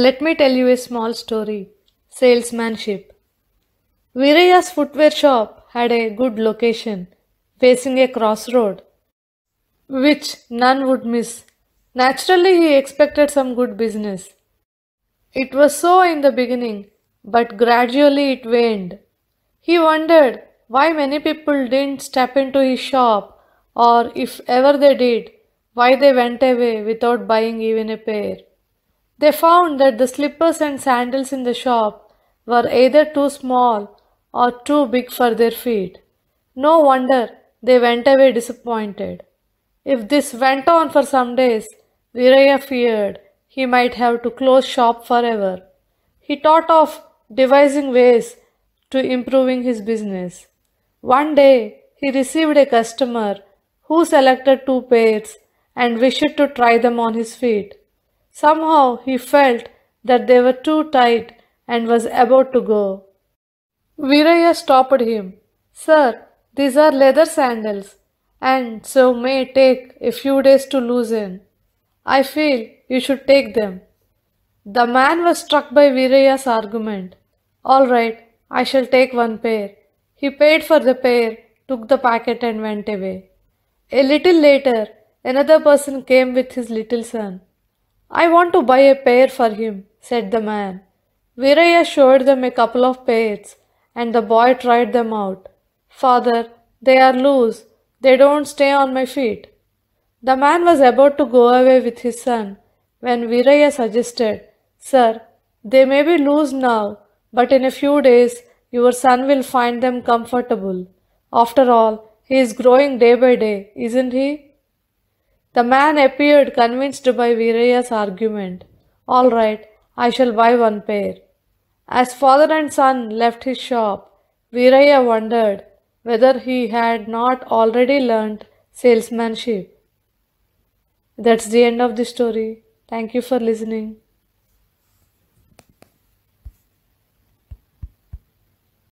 Let me tell you a small story. Salesmanship. Viraya's footwear shop had a good location, facing a crossroad, which none would miss. Naturally, he expected some good business. It was so in the beginning, but gradually it waned. He wondered why many people didn't step into his shop, or if ever they did, why they went away without buying even a pair. They found that the slippers and sandals in the shop were either too small or too big for their feet. No wonder they went away disappointed. If this went on for some days, Viraya feared he might have to close shop forever. He thought of devising ways to improving his business. One day, he received a customer who selected two pairs and wished to try them on his feet. Somehow he felt that they were too tight and was about to go. Viraya stopped him. Sir, these are leather sandals and so may take a few days to loosen. I feel you should take them. The man was struck by Viraya's argument. All right, I shall take one pair. He paid for the pair, took the packet and went away. A little later, another person came with his little son. I want to buy a pair for him, said the man. Viraya showed them a couple of pairs, and the boy tried them out. Father, they are loose. They don't stay on my feet. The man was about to go away with his son when Viraya suggested, Sir, they may be loose now, but in a few days your son will find them comfortable. After all, he is growing day by day, isn't he? The man appeared convinced by Viraya's argument. All right, I shall buy one pair. As father and son left his shop, Viraya wondered whether he had not already learnt salesmanship. That's the end of the story. Thank you for listening.